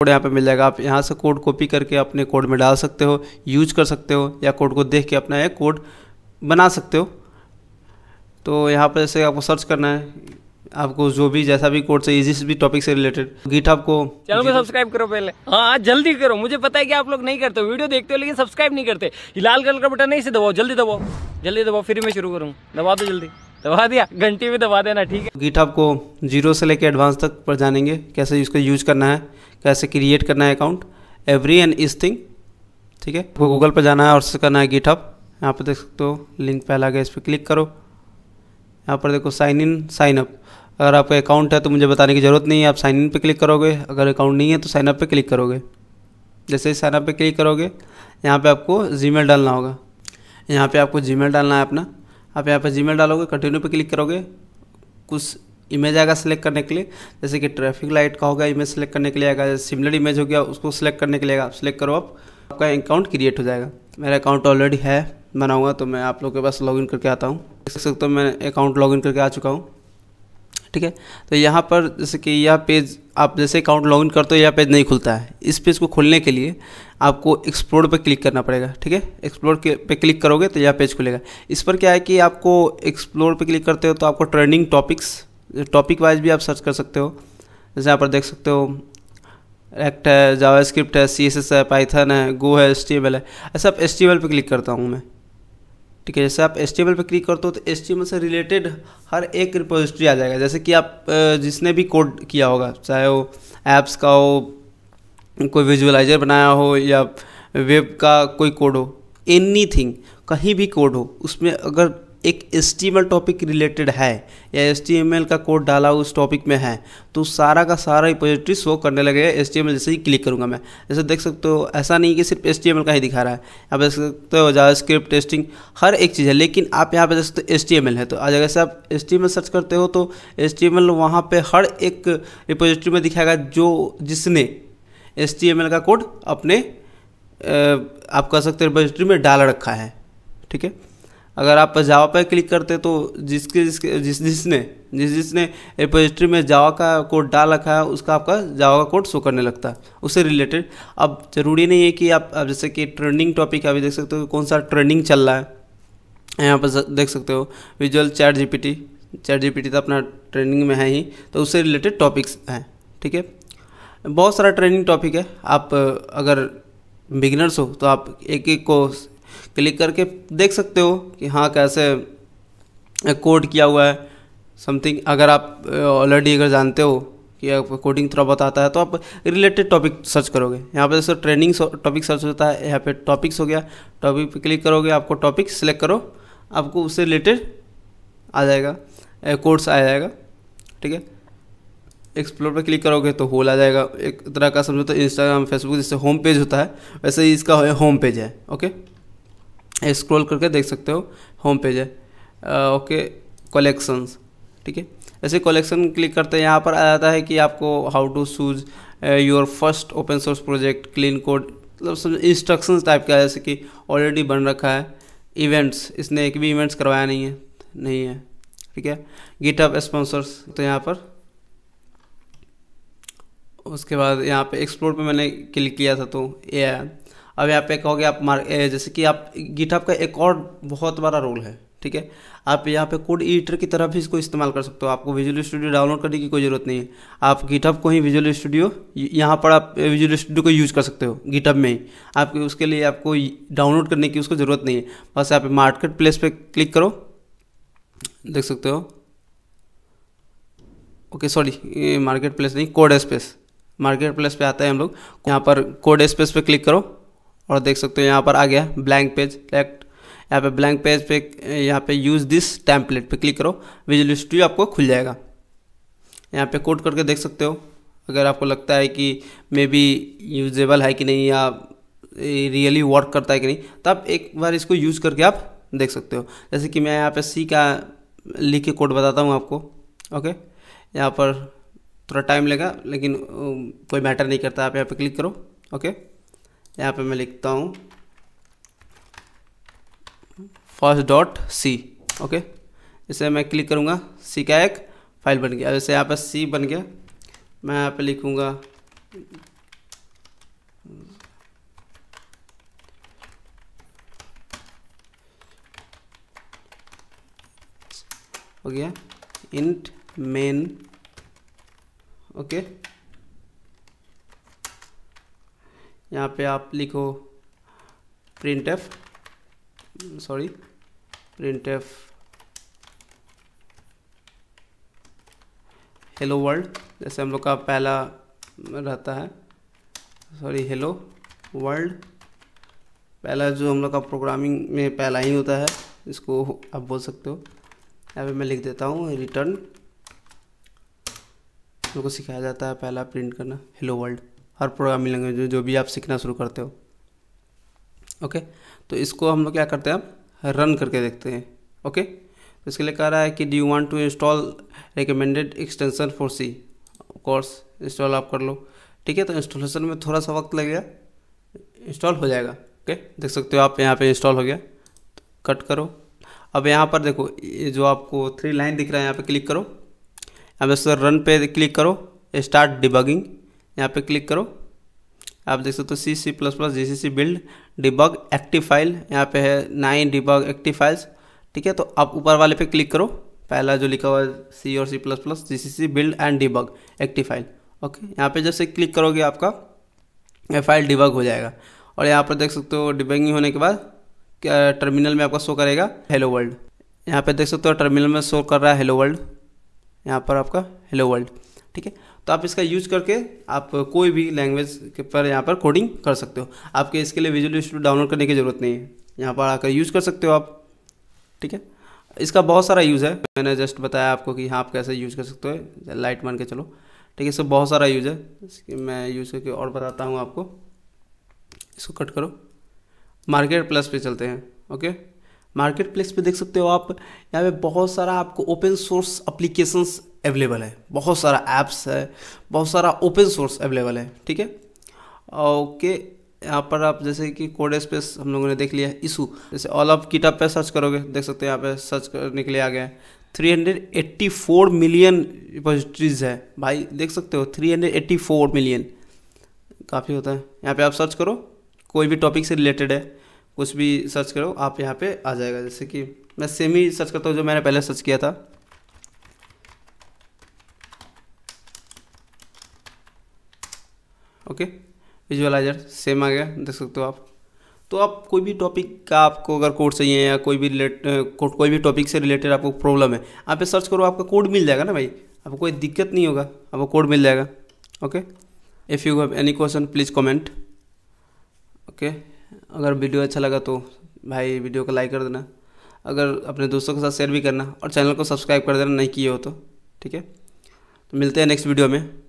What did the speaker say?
code यहाँ पे मिल जाएगा आप यहाँ से कोड कॉपी करके अपने कोड में डाल सकते हो यूज कर सकते हो या कोड को देख के अपना एक कोड बना सकते हो तो यहाँ पर जैसे आपको सर्च करना है आपको जो भी जैसा भी कोड चाहिए जिस भी टॉपिक से रिलेटेड गिटहब को चैनल को सब्सक्राइब करो पहले हाँ जल्दी करो मुझे पता है कि आप लोग नहीं करते वीडियो देखते हो लेकिन सब्सक्राइब नहीं करते लाल कलर का बटन नहीं से दबाओ जल्दी दबाओ जल्दी दबाओ फिर मैं शुरू करूँ दबा दो जल्दी दबा दिया घंटी भी दबा देना ठीक है गिटहब को जीरो से लेकर एडवांस तक पर जानेंगे कैसे इसका यूज करना है कैसे तो क्रिएट करना है account every and is thing ठीक है आपको गूगल पर जाना है और सर्च करना है गिटहब यहाँ पर देख सकते हो लिंक पहला गया इस पर क्लिक करो यहाँ पर देखो साइन इन साइन अप अगर आपका अकाउंट है तो मुझे बताने की ज़रूरत नहीं है आप साइन इन पे क्लिक करोगे अगर अकाउंट नहीं है तो साइन अप पे क्लिक करोगे जैसे ही साइनअप पे क्लिक करोगे यहाँ पे आपको मेल डालना होगा यहाँ पे आपको मेल डालना है अपना आप यहाँ पे मेल डालोगे कंटिन्यू पे क्लिक करोगे कुछ इमेज आएगा सेलेक्ट करने के लिए जैसे कि ट्रैफिक लाइट का होगा इमेज सेलेक्ट करने के लिए आएगा सिमिलर इमेज हो गया उसको सेलेक्ट करने के लिए आप सेलेक्ट करो आप आपका अकाउंट क्रिएट हो जाएगा मेरा अकाउंट ऑलरेडी है बना हुआ तो मैं आप लोग के पास लॉगिन करके आता हूँ देख सकते हो मैं अकाउंट लॉगिन करके आ चुका हूँ ठीक है तो यहाँ पर जैसे कि यह पेज आप जैसे अकाउंट लॉगिन करते हो यह पेज नहीं खुलता है इस पेज को खोलने के लिए आपको एक्सप्लोर पर क्लिक करना पड़ेगा ठीक है एक्सप्लोर पे क्लिक करोगे तो यह पेज खुलेगा इस पर क्या है कि आपको एक्सप्लोर पर क्लिक करते हो तो आपको ट्रेंडिंग टॉपिक्स टॉपिक वाइज भी आप सर्च कर सकते हो जैसे यहाँ पर देख सकते हो एक्ट है जावा स्क्रिप्ट है सी एस एस है पाइथन है गो है एस टी है ऐसा आप एस टी पर क्लिक करता हूँ मैं ठीक है जैसे आप एस टी पर क्लिक करते हो तो एस टी से रिलेटेड हर एक रिपोजिट्री आ जाएगा जैसे कि आप जिसने भी कोड किया होगा चाहे वो ऐप्स का हो कोई विजुअलाइजर बनाया हो या वेब का कोई कोड हो एनी थिंग कहीं भी कोड हो उसमें अगर एक एस टॉपिक रिलेटेड है या एस का कोड डाला उस टॉपिक में है तो सारा का सारा रिपोजिटरी शो करने लगेगा एस जैसे ही क्लिक करूँगा मैं जैसे देख सकते हो ऐसा नहीं कि सिर्फ एस का ही दिखा रहा है आप देख सकते हो जावा स्क्रिप्ट टेस्टिंग हर एक चीज़ है लेकिन आप यहाँ पर देख सकते हो एस है तो आज जैसे आप एस सर्च करते हो तो एस टी वहाँ पर हर एक रिपोजिटरी में दिखाएगा जो जिसने एस का कोड अपने आप कह सकते हो रिपोजिटरी में डाल रखा है ठीक है अगर आप जावा पर क्लिक करते तो जिसके जिसके जिस जिसने जिस जिसने रिपोजिटरी में जावा का कोड डाल रखा है उसका आपका जावा का कोड शो करने लगता है उससे रिलेटेड अब ज़रूरी नहीं है कि आप, आप जैसे कि ट्रेंडिंग टॉपिक अभी देख सकते हो कौन सा ट्रेंडिंग चल रहा है यहाँ पर देख सकते हो visual ChatGPT chat G तो अपना ट्रेंडिंग में है ही तो उससे रिलेटेड टॉपिक्स हैं ठीक है बहुत सारा ट्रेंडिंग टॉपिक है आप अगर बिगिनर्स हो तो आप एक एक को क्लिक करके देख सकते हो कि हाँ कैसे कोड किया हुआ है समथिंग अगर आप ऑलरेडी अगर जानते हो कि आप कोडिंग थोड़ा बहुत आता है तो आप रिलेटेड टॉपिक सर्च करोगे यहाँ पे जैसे ट्रेनिंग टॉपिक सर्च होता है यहाँ पे टॉपिक्स हो गया टॉपिक पे क्लिक करोगे आपको टॉपिक सेलेक्ट करो आपको उससे रिलेटेड आ जाएगा कोर्स आ जाएगा ठीक है एक्सप्लोर पर क्लिक करोगे तो होल आ जाएगा एक तरह का समझो तो इंस्टाग्राम फेसबुक जैसे होम पेज होता है वैसे ही इसका होम पेज है ओके स्क्रॉल करके देख सकते हो होम पेज है ओके कलेक्शंस ठीक है ऐसे कलेक्शन क्लिक करते हैं यहाँ पर आ जाता है कि आपको how to choose your first open source project clean code मतलब सब इंस्ट्रक्शंस टाइप का जैसे कि ऑलरेडी बन रखा है इवेंट्स इसने एक भी इवेंट्स करवाया नहीं है नहीं है ठीक है गिटअप स्पॉन्सर्स तो यहाँ पर उसके बाद यहाँ पे एक्सप्लोर पे मैंने क्लिक किया था तो ये आया अब यहाँ पे कहोगे आप मार जैसे कि आप गिटअप का एक और बहुत बड़ा रोल है ठीक है आप यहाँ पे कोड एडिटर की तरह भी इसको इस्तेमाल कर सकते हो आपको विजुअल स्टूडियो डाउनलोड करने की कोई ज़रूरत नहीं है आप गिटअप को ही विजुअल स्टूडियो यहाँ पर आप विजुअल स्टूडियो को यूज़ कर सकते हो गिटअप में ही आपके उसके लिए आपको डाउनलोड करने की उसको ज़रूरत नहीं है बस यहाँ मार्केट प्लेस पर क्लिक करो देख सकते हो ओके सॉरी मार्केट प्लेस नहीं कोड स्पेस मार्केट प्लेस पे आता है हम लोग यहाँ पर कोड स्पेस पे क्लिक करो और देख सकते हो यहाँ पर आ गया ब्लैंक पेज लेक्ट यहाँ पे ब्लैंक पेज पे यहाँ पे यूज़ दिस टैम्पलेट पे क्लिक करो विजुअल स्टूडियो आपको खुल जाएगा यहाँ पे कोड करके देख सकते हो अगर आपको लगता है कि मे बी यूजेबल है कि नहीं या रियली वर्क करता है कि नहीं तो आप एक बार इसको यूज़ करके आप देख सकते हो जैसे कि मैं यहाँ पे सी का लिख के कोड बताता हूँ आपको ओके यहाँ पर थोड़ा टाइम लेगा लेकिन कोई मैटर नहीं करता आप यहाँ पे क्लिक करो ओके यहाँ पे मैं लिखता हूँ फर्स्ट डॉट सी ओके इसे मैं क्लिक करूँगा सी का एक फाइल बन गया जैसे यहाँ पे सी बन गया मैं यहाँ पे लिखूँगा हो गया इंट मेन ओके यहाँ पे आप लिखो print f sorry print f hello world जैसे हम लोग का पहला रहता है सॉरी हेलो वर्ल्ड पहला जो हम लोग का प्रोग्रामिंग में पहला ही होता है इसको आप बोल सकते हो यहाँ पे मैं लिख देता हूँ रिटर्न लोगों को सिखाया जाता है पहला प्रिंट करना हेलो वर्ल्ड हर प्रोग्रामिंग लैंग्वेज जो, जो भी आप सीखना शुरू करते हो ओके तो इसको हम लोग क्या करते हैं हम रन करके देखते हैं ओके तो इसके लिए कह रहा है कि do you want to install recommended extension for C course install आप कर लो ठीक है तो इंस्टॉलेशन में थोड़ा सा वक्त लगेगा इंस्टॉल हो जाएगा ओके देख सकते हो आप यहाँ पे इंस्टॉल हो गया तो कट करो अब यहाँ पर देखो ये जो आपको थ्री लाइन दिख रहा है यहाँ पे क्लिक करो अब इस रन पे क्लिक करो स्टार्ट डिबगिंग यहाँ पे क्लिक करो आप देख सकते हो C C plus plus G C C build debug active file यहाँ पे है नाइन डिबग एक्टिव फाइल्स ठीक है तो आप ऊपर वाले पे क्लिक करो पहला जो लिखा हुआ है सी और C plus plus G C C build and debug active file okay यहाँ पे जैसे क्लिक करोगे आपका ये फाइल डिबग हो जाएगा और यहाँ पर देख सकते हो डिबगिंग होने के बाद टर्मिनल में आपका शो करेगा हेलो वर्ल्ड यहाँ पे देख सकते हो टर्मिनल में शो कर रहा है हेलो वर्ल्ड यहाँ पर आपका हेलो वर्ल्ड ठीक है तो आप इसका यूज करके आप कोई भी लैंग्वेज के पर यहाँ पर कोडिंग कर सकते हो आपके इसके लिए विजुअल स्टूडियो डाउनलोड करने की ज़रूरत नहीं है यहाँ पर आकर यूज़ कर सकते हो आप ठीक है इसका बहुत सारा यूज़ है मैंने जस्ट बताया आपको कि हाँ आप कैसे यूज़ कर सकते हो लाइट मान के चलो ठीक है इसका बहुत सारा यूज़ है मैं यूज़ करके और बताता हूँ आपको इसको कट करो मार्केट प्लस पे चलते हैं ओके मार्केट प्लेस पर देख सकते हो आप यहाँ पे बहुत सारा आपको ओपन सोर्स अप्लीकेशंस अवेलेबल है बहुत सारा ऐप्स है बहुत सारा ओपन सोर्स अवेलेबल है ठीक है ओके यहाँ पर आप जैसे कि कोड स्पेस हम लोगों ने देख लिया है इशू जैसे ऑल ऑफ किटअप पे सर्च करोगे देख सकते हो यहाँ पे सर्च करने के लिए आ गया है 384 मिलियन रिपोजिटरीज है भाई देख सकते हो 384 मिलियन काफ़ी होता है यहाँ पे आप सर्च करो कोई भी टॉपिक से रिलेटेड है कुछ भी सर्च करो आप यहाँ पे आ जाएगा जैसे कि मैं सेम ही सर्च करता हूँ जो मैंने पहले सर्च किया था ओके विजुअलाइजर सेम आ गया देख सकते हो आप तो आप कोई भी टॉपिक का आपको अगर कोड चाहिए या कोई भी रिलेट कोई भी टॉपिक से रिलेटेड आपको प्रॉब्लम है आप पे सर्च करो आपका कोड मिल जाएगा ना भाई आपको कोई दिक्कत नहीं होगा आपको कोड मिल जाएगा okay if you have any question please comment okay अगर वीडियो अच्छा लगा तो भाई वीडियो को लाइक कर देना अगर अपने दोस्तों के साथ शेयर भी करना और चैनल को सब्सक्राइब कर देना नहीं किए हो तो ठीक है तो मिलते हैं नेक्स्ट वीडियो में